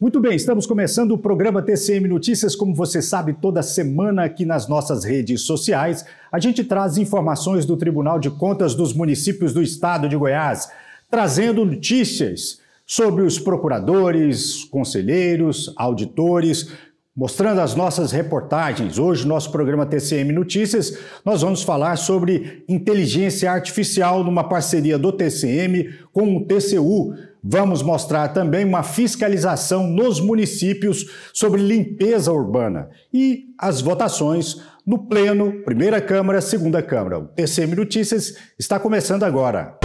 Muito bem, estamos começando o programa TCM Notícias. Como você sabe, toda semana aqui nas nossas redes sociais, a gente traz informações do Tribunal de Contas dos municípios do estado de Goiás, trazendo notícias sobre os procuradores, conselheiros, auditores, mostrando as nossas reportagens. Hoje, nosso programa TCM Notícias, nós vamos falar sobre inteligência artificial numa parceria do TCM com o TCU Vamos mostrar também uma fiscalização nos municípios sobre limpeza urbana e as votações no Pleno, Primeira Câmara, Segunda Câmara. O TCM Notícias está começando agora.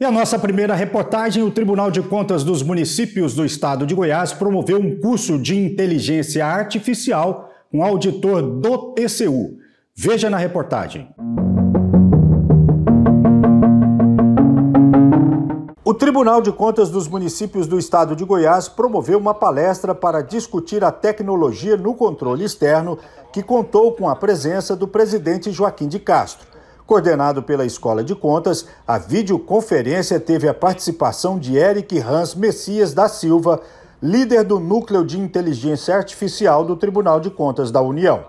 E a nossa primeira reportagem, o Tribunal de Contas dos Municípios do Estado de Goiás promoveu um curso de inteligência artificial com auditor do TCU. Veja na reportagem. Tribunal de Contas dos Municípios do Estado de Goiás promoveu uma palestra para discutir a tecnologia no controle externo, que contou com a presença do presidente Joaquim de Castro. Coordenado pela Escola de Contas, a videoconferência teve a participação de Eric Hans Messias da Silva, líder do Núcleo de Inteligência Artificial do Tribunal de Contas da União.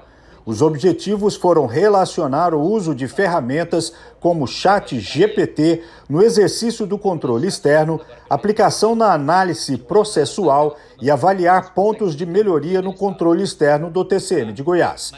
Os objetivos foram relacionar o uso de ferramentas como Chat GPT no exercício do controle externo, aplicação na análise processual e avaliar pontos de melhoria no controle externo do TCM de Goiás.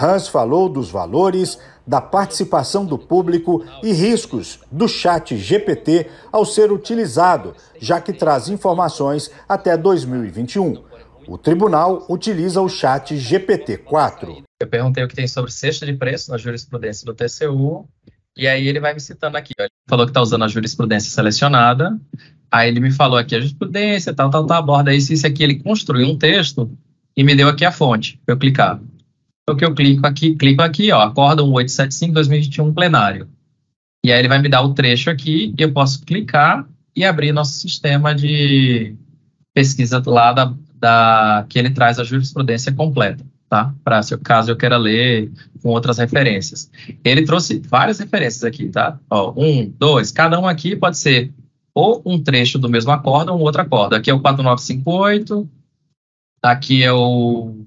Hans falou dos valores, da participação do público e riscos do chat GPT ao ser utilizado, já que traz informações até 2021. O tribunal utiliza o chat GPT-4. Eu perguntei o que tem sobre cesta de preço na jurisprudência do TCU, e aí ele vai me citando aqui. Ele falou que está usando a jurisprudência selecionada, aí ele me falou aqui a jurisprudência, tal, tal, tal, aborda isso, isso aqui. Ele construiu um texto e me deu aqui a fonte para eu clicar. Então, que eu clico aqui, clico aqui, ó, acorda 1875-2021 plenário. E aí ele vai me dar o trecho aqui, e eu posso clicar e abrir nosso sistema de pesquisa lá da, da que ele traz a jurisprudência completa tá? Para caso eu queira ler com outras referências. Ele trouxe várias referências aqui, tá? Ó, um, dois, cada um aqui pode ser ou um trecho do mesmo acorde ou um outro acorde. Aqui é o 4958, aqui é o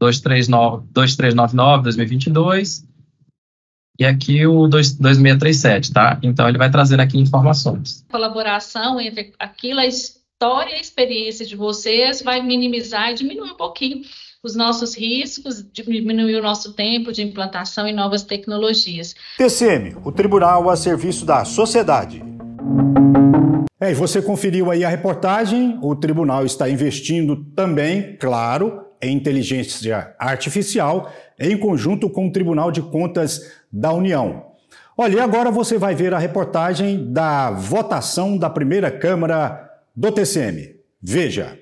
239, 2399, 2022 e aqui o 2637, tá? Então ele vai trazendo aqui informações. Colaboração entre aquilo, a história e a experiência de vocês vai minimizar e diminuir um pouquinho os nossos riscos, diminuir o nosso tempo de implantação em novas tecnologias. TCM, o tribunal a serviço da sociedade. É, e você conferiu aí a reportagem, o tribunal está investindo também, claro, em inteligência artificial, em conjunto com o Tribunal de Contas da União. Olha, e agora você vai ver a reportagem da votação da primeira Câmara do TCM. Veja.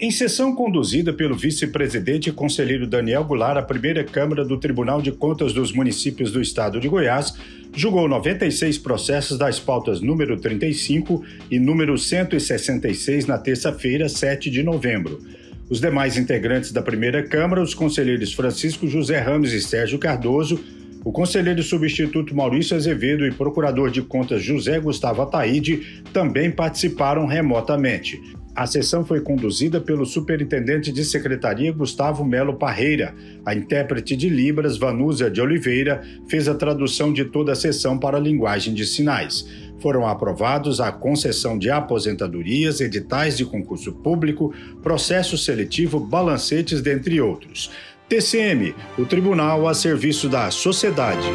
Em sessão conduzida pelo vice-presidente e conselheiro Daniel Goulart, a primeira Câmara do Tribunal de Contas dos Municípios do Estado de Goiás julgou 96 processos das pautas número 35 e número 166 na terça-feira, 7 de novembro. Os demais integrantes da primeira Câmara, os conselheiros Francisco José Ramos e Sérgio Cardoso, o conselheiro substituto Maurício Azevedo e procurador de contas José Gustavo Ataíde também participaram remotamente. A sessão foi conduzida pelo superintendente de secretaria Gustavo Melo Parreira. A intérprete de Libras, Vanúzia de Oliveira, fez a tradução de toda a sessão para a linguagem de sinais. Foram aprovados a concessão de aposentadorias, editais de concurso público, processo seletivo, balancetes, dentre outros. TCM, o tribunal a serviço da sociedade.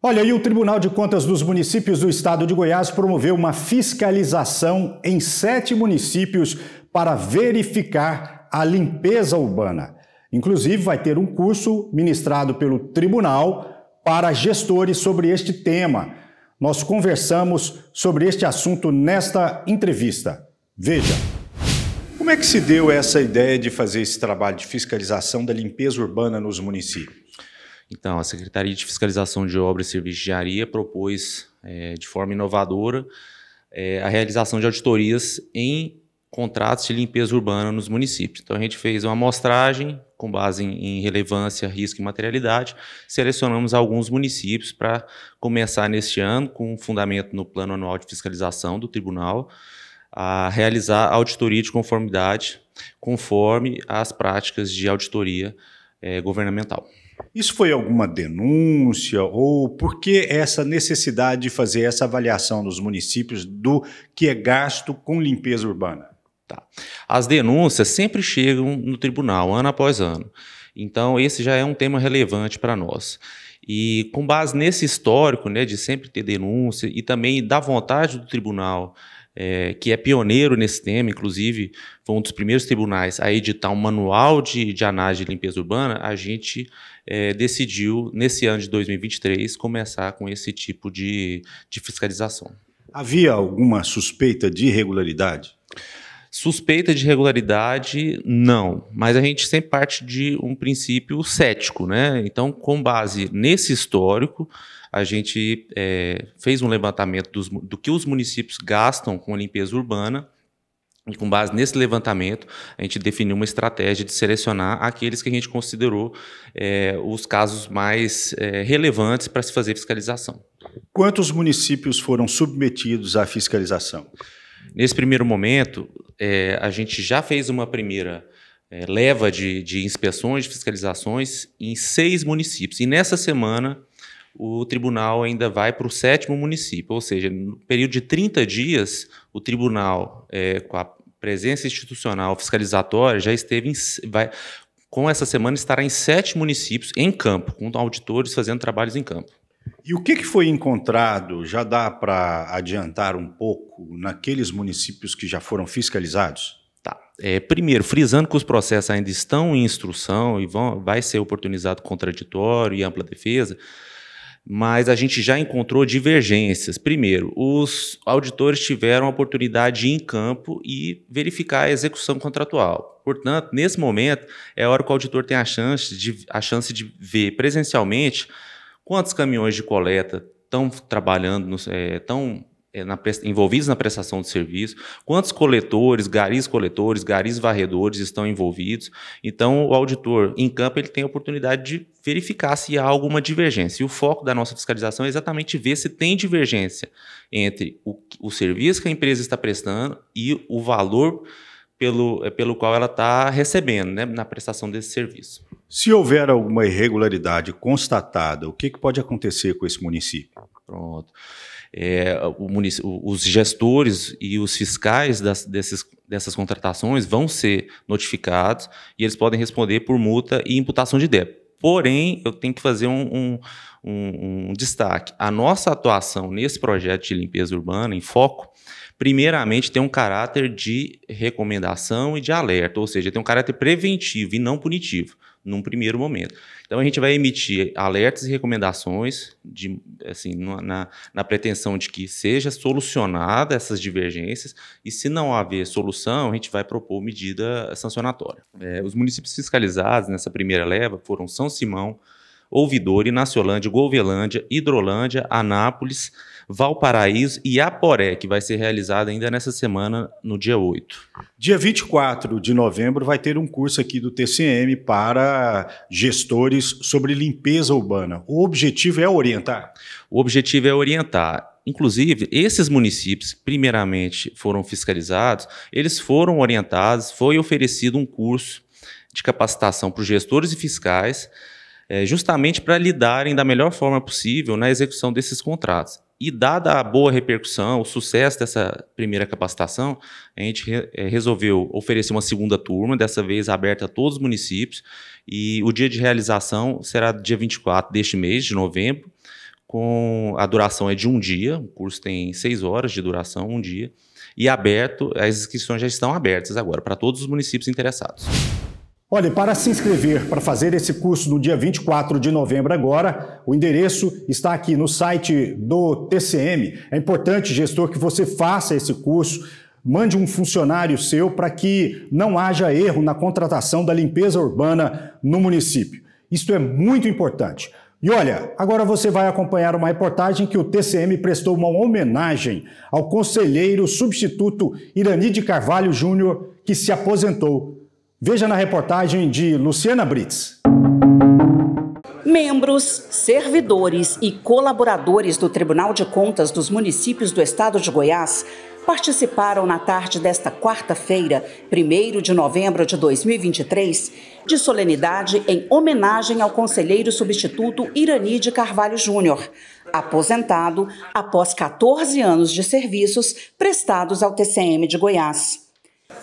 Olha, e o Tribunal de Contas dos Municípios do Estado de Goiás promoveu uma fiscalização em sete municípios para verificar a limpeza urbana. Inclusive, vai ter um curso ministrado pelo Tribunal para gestores sobre este tema. Nós conversamos sobre este assunto nesta entrevista. Veja. Como é que se deu essa ideia de fazer esse trabalho de fiscalização da limpeza urbana nos municípios? Então, a Secretaria de Fiscalização de Obras e Serviços de Areia propôs, é, de forma inovadora, é, a realização de auditorias em contratos de limpeza urbana nos municípios. Então, a gente fez uma amostragem com base em, em relevância, risco e materialidade, selecionamos alguns municípios para começar neste ano, com fundamento no Plano Anual de Fiscalização do Tribunal, a realizar auditoria de conformidade conforme as práticas de auditoria é, governamental. Isso foi alguma denúncia ou por que essa necessidade de fazer essa avaliação nos municípios do que é gasto com limpeza urbana? Tá. As denúncias sempre chegam no tribunal, ano após ano. Então, esse já é um tema relevante para nós. E com base nesse histórico né, de sempre ter denúncia e também da vontade do tribunal, é, que é pioneiro nesse tema, inclusive foi um dos primeiros tribunais a editar um manual de, de análise de limpeza urbana, a gente é, decidiu, nesse ano de 2023, começar com esse tipo de, de fiscalização. Havia alguma suspeita de irregularidade? Suspeita de irregularidade, não. Mas a gente sempre parte de um princípio cético, né? Então, com base nesse histórico, a gente é, fez um levantamento dos, do que os municípios gastam com a limpeza urbana e com base nesse levantamento, a gente definiu uma estratégia de selecionar aqueles que a gente considerou é, os casos mais é, relevantes para se fazer fiscalização. Quantos municípios foram submetidos à fiscalização? Nesse primeiro momento, é, a gente já fez uma primeira leva de, de inspeções, de fiscalizações em seis municípios. E nessa semana, o tribunal ainda vai para o sétimo município, ou seja, no período de 30 dias, o tribunal, é, com a presença institucional fiscalizatória já esteve em, vai, com essa semana estará em sete municípios em campo, com auditores fazendo trabalhos em campo. E o que, que foi encontrado? Já dá para adiantar um pouco naqueles municípios que já foram fiscalizados? Tá. É, primeiro, frisando que os processos ainda estão em instrução e vão, vai ser oportunizado contraditório e ampla defesa mas a gente já encontrou divergências. Primeiro, os auditores tiveram a oportunidade de ir em campo e verificar a execução contratual. Portanto, nesse momento, é hora que o auditor tem a chance de, a chance de ver presencialmente quantos caminhões de coleta estão trabalhando, estão é, na, envolvidos na prestação de serviço, quantos coletores, garis coletores, garis varredores estão envolvidos. Então, o auditor em campo ele tem a oportunidade de verificar se há alguma divergência. E o foco da nossa fiscalização é exatamente ver se tem divergência entre o, o serviço que a empresa está prestando e o valor pelo, é, pelo qual ela está recebendo né, na prestação desse serviço. Se houver alguma irregularidade constatada, o que, que pode acontecer com esse município? Pronto é, os gestores e os fiscais das, desses, dessas contratações vão ser notificados e eles podem responder por multa e imputação de débito. Porém, eu tenho que fazer um, um, um, um, destaque. A nossa atuação nesse projeto de limpeza urbana, em foco, primeiramente tem um caráter de recomendação e de alerta, ou seja, tem um caráter preventivo e não punitivo num primeiro momento. Então a gente vai emitir alertas e recomendações de, assim, na, na pretensão de que seja solucionada essas divergências e se não haver solução, a gente vai propor medida sancionatória. É, os municípios fiscalizados nessa primeira leva foram São Simão, Ouvidor, Inaciolândia, Golvelândia, Hidrolândia, Anápolis, Valparaíso e Aporé, que vai ser realizada ainda nessa semana, no dia 8. Dia 24 de novembro vai ter um curso aqui do TCM para gestores sobre limpeza urbana. O objetivo é orientar? O objetivo é orientar. Inclusive, esses municípios primeiramente foram fiscalizados, eles foram orientados, foi oferecido um curso de capacitação para os gestores e fiscais, eh, justamente para lidarem da melhor forma possível na execução desses contratos. E dada a boa repercussão, o sucesso dessa primeira capacitação, a gente re eh, resolveu oferecer uma segunda turma, dessa vez aberta a todos os municípios, e o dia de realização será dia 24 deste mês, de novembro, com a duração é de um dia, o curso tem seis horas de duração, um dia, e aberto, as inscrições já estão abertas agora para todos os municípios interessados. Olha, para se inscrever para fazer esse curso no dia 24 de novembro agora, o endereço está aqui no site do TCM. É importante, gestor, que você faça esse curso. Mande um funcionário seu para que não haja erro na contratação da limpeza urbana no município. Isso é muito importante. E olha, agora você vai acompanhar uma reportagem que o TCM prestou uma homenagem ao conselheiro substituto Irani de Carvalho Júnior, que se aposentou Veja na reportagem de Luciana Brits. Membros, servidores e colaboradores do Tribunal de Contas dos municípios do estado de Goiás participaram na tarde desta quarta-feira, 1 de novembro de 2023, de solenidade em homenagem ao conselheiro substituto Irani de Carvalho Júnior, aposentado após 14 anos de serviços prestados ao TCM de Goiás.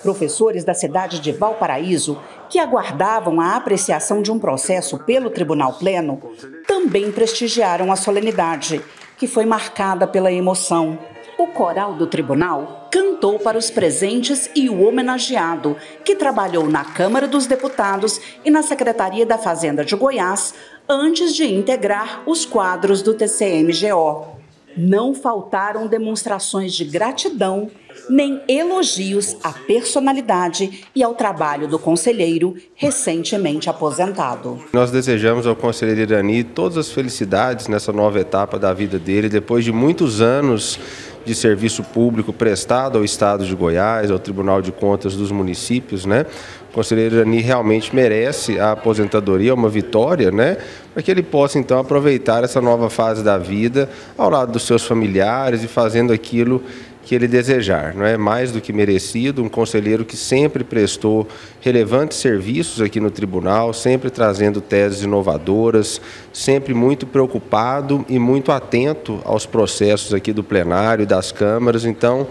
Professores da cidade de Valparaíso, que aguardavam a apreciação de um processo pelo Tribunal Pleno, também prestigiaram a solenidade, que foi marcada pela emoção. O coral do tribunal cantou para os presentes e o homenageado, que trabalhou na Câmara dos Deputados e na Secretaria da Fazenda de Goiás, antes de integrar os quadros do TCMGO. Não faltaram demonstrações de gratidão nem elogios à personalidade e ao trabalho do conselheiro recentemente aposentado. Nós desejamos ao conselheiro Irani todas as felicidades nessa nova etapa da vida dele, depois de muitos anos de serviço público prestado ao Estado de Goiás, ao Tribunal de Contas dos municípios, né? O conselheiro Irani realmente merece a aposentadoria, uma vitória, né? Para que ele possa então aproveitar essa nova fase da vida ao lado dos seus familiares e fazendo aquilo que ele desejar. Não é mais do que merecido, um conselheiro que sempre prestou relevantes serviços aqui no tribunal, sempre trazendo teses inovadoras, sempre muito preocupado e muito atento aos processos aqui do plenário e das câmaras. Então,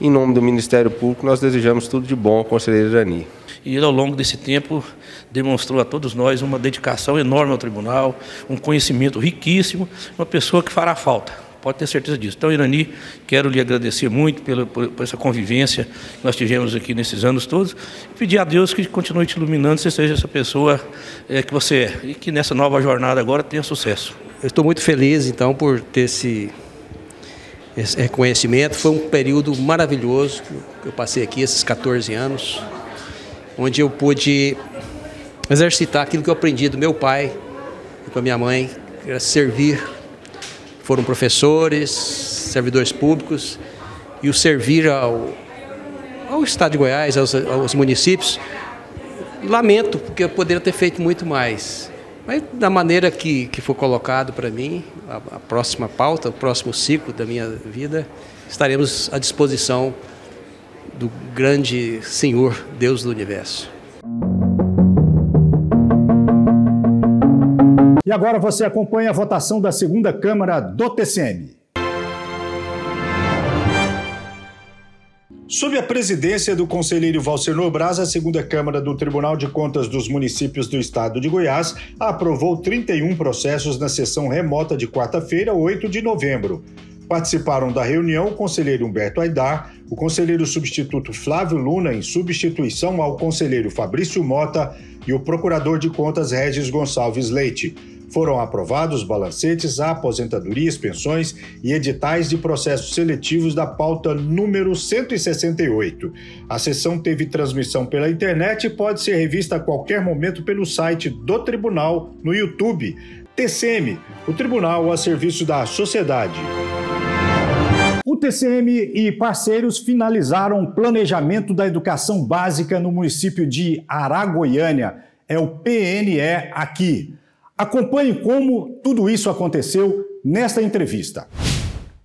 em nome do Ministério Público, nós desejamos tudo de bom ao conselheiro Jani. E ele, ao longo desse tempo, demonstrou a todos nós uma dedicação enorme ao tribunal, um conhecimento riquíssimo, uma pessoa que fará falta pode ter certeza disso. Então, Irani, quero lhe agradecer muito pela, por, por essa convivência que nós tivemos aqui nesses anos todos. E pedir a Deus que continue te iluminando, você seja essa pessoa é, que você é. E que nessa nova jornada agora tenha sucesso. Eu estou muito feliz, então, por ter esse, esse reconhecimento. Foi um período maravilhoso que eu passei aqui, esses 14 anos, onde eu pude exercitar aquilo que eu aprendi do meu pai e com a minha mãe, que era servir foram professores, servidores públicos, e o servir ao, ao Estado de Goiás, aos, aos municípios. Lamento, porque eu poderia ter feito muito mais. Mas da maneira que, que for colocado para mim, a, a, próxima pauta, o próximo ciclo da minha vida, estaremos à disposição do grande Senhor, Deus do Universo. E agora você acompanha a votação da segunda Câmara do TCM. Sob a presidência do conselheiro Valsenor Braz, a segunda Câmara do Tribunal de Contas dos Municípios do Estado de Goiás aprovou 31 processos na sessão remota de quarta-feira, 8 de novembro. Participaram da reunião o conselheiro Humberto Aidar, o conselheiro substituto Flávio Luna, em substituição ao conselheiro Fabrício Mota, e o procurador de contas Regis Gonçalves Leite. Foram aprovados balancetes, aposentadorias, pensões e editais de processos seletivos da pauta número 168. A sessão teve transmissão pela internet e pode ser revista a qualquer momento pelo site do Tribunal no YouTube. TCM, o Tribunal a serviço da sociedade. TCM e parceiros finalizaram o planejamento da educação básica no município de Aragoiânia. É o PNE aqui. Acompanhe como tudo isso aconteceu nesta entrevista.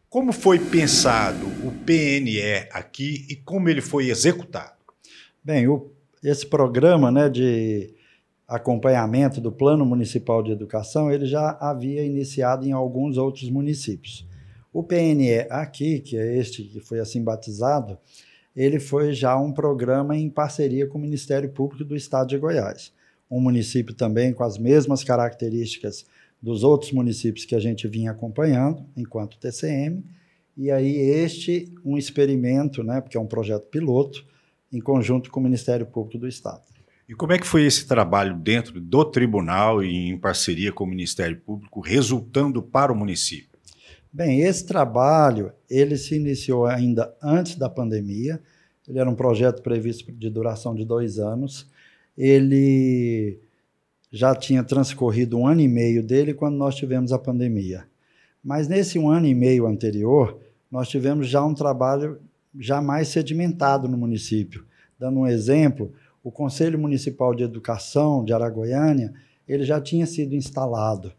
Como foi pensado o PNE aqui e como ele foi executado? Bem, o, esse programa né, de acompanhamento do Plano Municipal de Educação, ele já havia iniciado em alguns outros municípios. O PNE aqui, que é este que foi assim batizado, ele foi já um programa em parceria com o Ministério Público do Estado de Goiás. Um município também com as mesmas características dos outros municípios que a gente vinha acompanhando enquanto TCM, e aí este um experimento, né, porque é um projeto piloto, em conjunto com o Ministério Público do Estado. E como é que foi esse trabalho dentro do tribunal e em parceria com o Ministério Público, resultando para o município? Bem, esse trabalho ele se iniciou ainda antes da pandemia. Ele era um projeto previsto de duração de dois anos. Ele já tinha transcorrido um ano e meio dele quando nós tivemos a pandemia. Mas nesse um ano e meio anterior, nós tivemos já um trabalho já mais sedimentado no município. Dando um exemplo, o Conselho Municipal de Educação de Aragoiânia, ele já tinha sido instalado.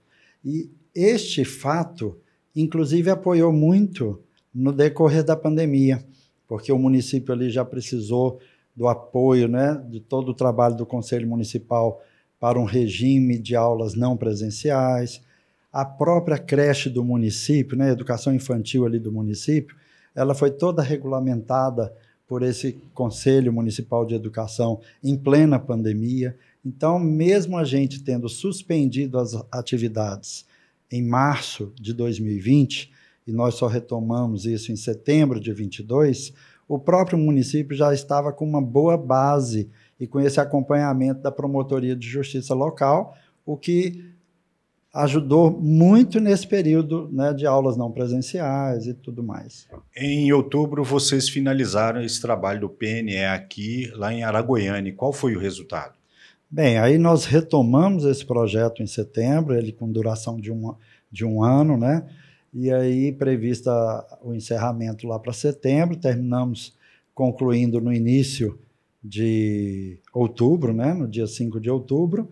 E este fato inclusive apoiou muito no decorrer da pandemia, porque o município ali já precisou do apoio, né, de todo o trabalho do Conselho Municipal para um regime de aulas não presenciais. A própria creche do município, né, a educação infantil ali do município, ela foi toda regulamentada por esse Conselho Municipal de Educação em plena pandemia. Então, mesmo a gente tendo suspendido as atividades em março de 2020, e nós só retomamos isso em setembro de 22, o próprio município já estava com uma boa base e com esse acompanhamento da promotoria de justiça local, o que ajudou muito nesse período né, de aulas não presenciais e tudo mais. Em outubro, vocês finalizaram esse trabalho do PNE aqui, lá em Aragoiane. Qual foi o resultado? Bem, aí nós retomamos esse projeto em setembro, ele com duração de um, de um ano, né? E aí, prevista o encerramento lá para setembro, terminamos concluindo no início de outubro, né? No dia 5 de outubro.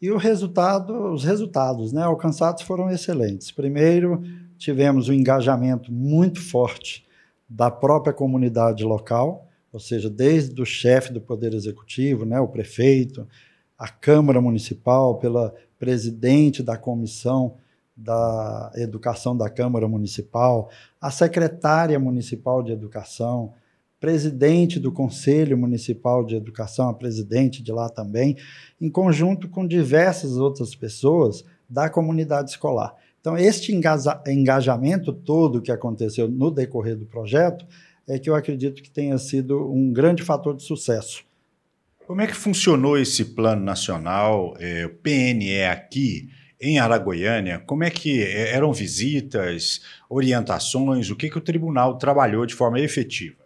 E o resultado, os resultados né, alcançados foram excelentes. Primeiro, tivemos um engajamento muito forte da própria comunidade local, ou seja, desde o chefe do Poder Executivo, né, o prefeito, a Câmara Municipal, pela presidente da comissão da Educação da Câmara Municipal, a secretária municipal de Educação, presidente do Conselho Municipal de Educação, a presidente de lá também, em conjunto com diversas outras pessoas da comunidade escolar. Então, este engajamento todo que aconteceu no decorrer do projeto é que eu acredito que tenha sido um grande fator de sucesso. Como é que funcionou esse plano nacional, é, PNE aqui em Aragoiânia? Como é que é, eram visitas, orientações, o que, que o tribunal trabalhou de forma efetiva?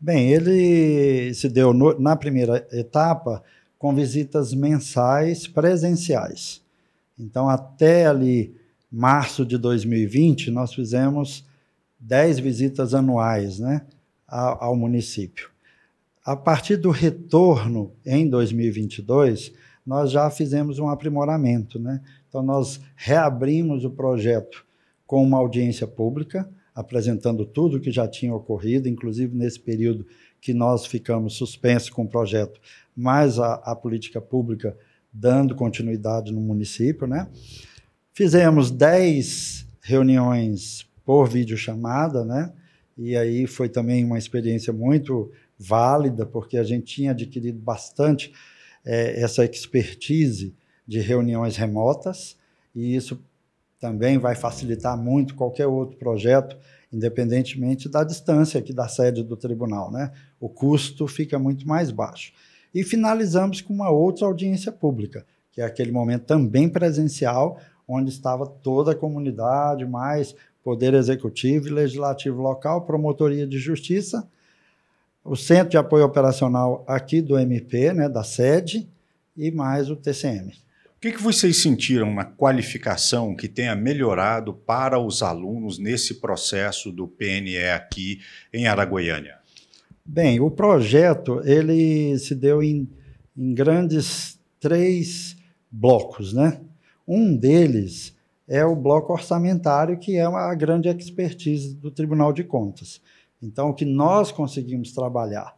Bem, ele se deu no, na primeira etapa com visitas mensais presenciais. Então, até ali março de 2020, nós fizemos 10 visitas anuais né, ao, ao município. A partir do retorno em 2022, nós já fizemos um aprimoramento, né? Então nós reabrimos o projeto com uma audiência pública, apresentando tudo o que já tinha ocorrido, inclusive nesse período que nós ficamos suspensos com o projeto, mas a, a política pública dando continuidade no município, né? Fizemos 10 reuniões por videochamada, né? E aí foi também uma experiência muito válida, porque a gente tinha adquirido bastante é, essa expertise de reuniões remotas, e isso também vai facilitar muito qualquer outro projeto, independentemente da distância aqui da sede do tribunal. Né? O custo fica muito mais baixo. E finalizamos com uma outra audiência pública, que é aquele momento também presencial, onde estava toda a comunidade, mais poder executivo e legislativo local, promotoria de justiça, o Centro de Apoio Operacional aqui do MP, né, da sede, e mais o TCM. O que, que vocês sentiram na qualificação que tenha melhorado para os alunos nesse processo do PNE aqui em Aragoiânia? Bem, o projeto ele se deu em, em grandes três blocos, né? Um deles é o bloco orçamentário, que é a grande expertise do Tribunal de Contas. Então, o que nós conseguimos trabalhar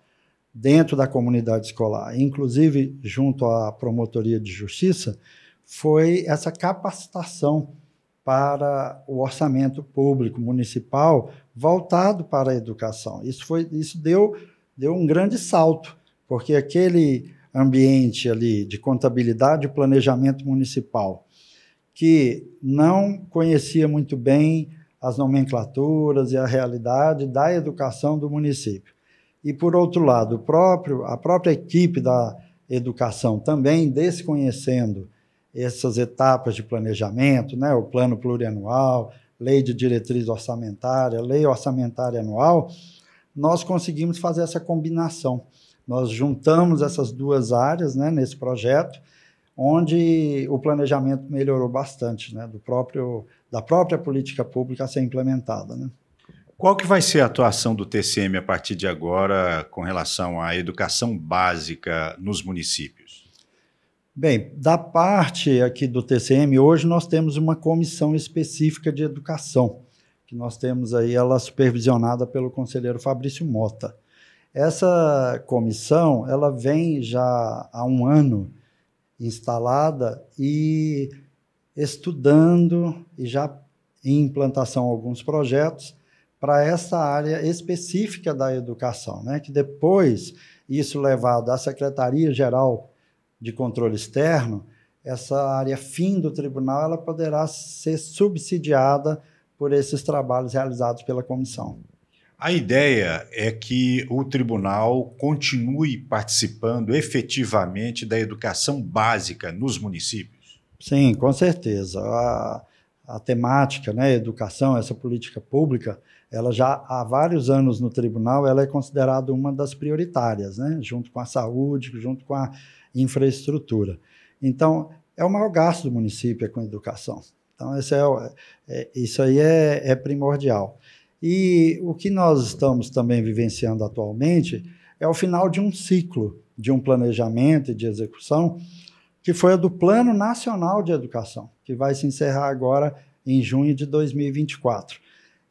dentro da comunidade escolar, inclusive junto à Promotoria de Justiça, foi essa capacitação para o orçamento público municipal voltado para a educação. Isso, foi, isso deu, deu um grande salto, porque aquele ambiente ali de contabilidade e planejamento municipal que não conhecia muito bem as nomenclaturas e a realidade da educação do município. E, por outro lado, próprio, a própria equipe da educação também desconhecendo essas etapas de planejamento, né, o plano plurianual, lei de diretriz orçamentária, lei orçamentária anual, nós conseguimos fazer essa combinação. Nós juntamos essas duas áreas né, nesse projeto onde o planejamento melhorou bastante, né, do próprio, da própria política pública a ser implementada. Né. Qual que vai ser a atuação do TCM a partir de agora com relação à educação básica nos municípios? Bem, da parte aqui do TCM, hoje nós temos uma comissão específica de educação, que nós temos aí ela supervisionada pelo conselheiro Fabrício Mota. Essa comissão, ela vem já há um ano instalada e estudando e já em implantação alguns projetos para essa área específica da educação, né? que depois, isso levado à Secretaria-Geral de Controle Externo, essa área fim do tribunal ela poderá ser subsidiada por esses trabalhos realizados pela comissão. A ideia é que o tribunal continue participando efetivamente da educação básica nos municípios? Sim, com certeza. A, a temática, né, educação, essa política pública, ela já há vários anos no tribunal, ela é considerada uma das prioritárias, né, junto com a saúde, junto com a infraestrutura. Então, é o maior gasto do município é com educação. Então, esse é, é isso aí é, é primordial. E o que nós estamos também vivenciando atualmente é o final de um ciclo de um planejamento e de execução, que foi a do Plano Nacional de Educação, que vai se encerrar agora em junho de 2024.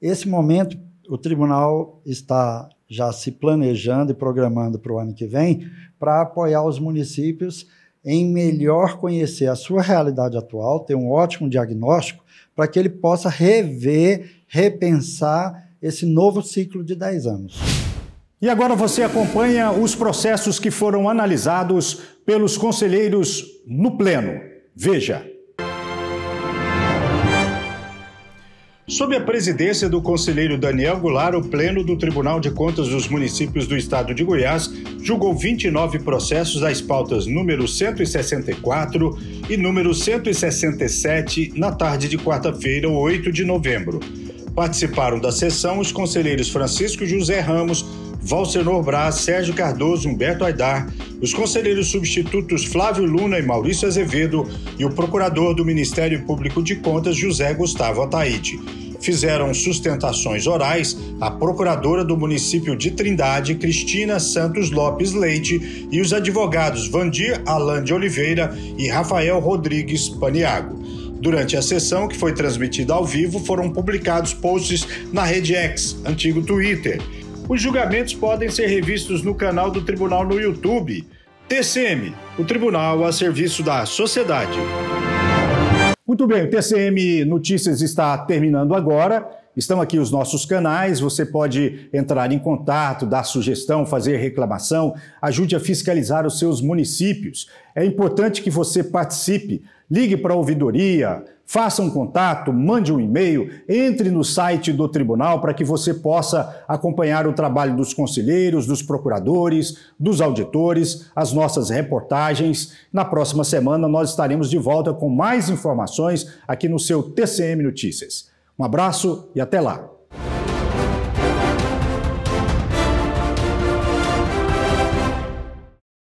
Esse momento, o tribunal está já se planejando e programando para o ano que vem para apoiar os municípios em melhor conhecer a sua realidade atual, ter um ótimo diagnóstico, para que ele possa rever, repensar esse novo ciclo de 10 anos. E agora você acompanha os processos que foram analisados pelos conselheiros no Pleno. Veja. Sob a presidência do conselheiro Daniel Goulart, o Pleno do Tribunal de Contas dos Municípios do Estado de Goiás julgou 29 processos das pautas número 164 e número 167 na tarde de quarta-feira, 8 de novembro. Participaram da sessão os conselheiros Francisco José Ramos, Valsenor Braz, Sérgio Cardoso, Humberto Aidar, os conselheiros substitutos Flávio Luna e Maurício Azevedo e o procurador do Ministério Público de Contas, José Gustavo Ataíde fizeram sustentações orais a procuradora do município de Trindade, Cristina Santos Lopes Leite, e os advogados Vandir Alain de Oliveira e Rafael Rodrigues Paniago. Durante a sessão, que foi transmitida ao vivo, foram publicados posts na rede X, antigo Twitter. Os julgamentos podem ser revistos no canal do tribunal no YouTube. TCM, o tribunal a serviço da sociedade. Muito bem, o TCM Notícias está terminando agora. Estão aqui os nossos canais, você pode entrar em contato, dar sugestão, fazer reclamação, ajude a fiscalizar os seus municípios. É importante que você participe Ligue para a ouvidoria, faça um contato, mande um e-mail, entre no site do tribunal para que você possa acompanhar o trabalho dos conselheiros, dos procuradores, dos auditores, as nossas reportagens. Na próxima semana nós estaremos de volta com mais informações aqui no seu TCM Notícias. Um abraço e até lá!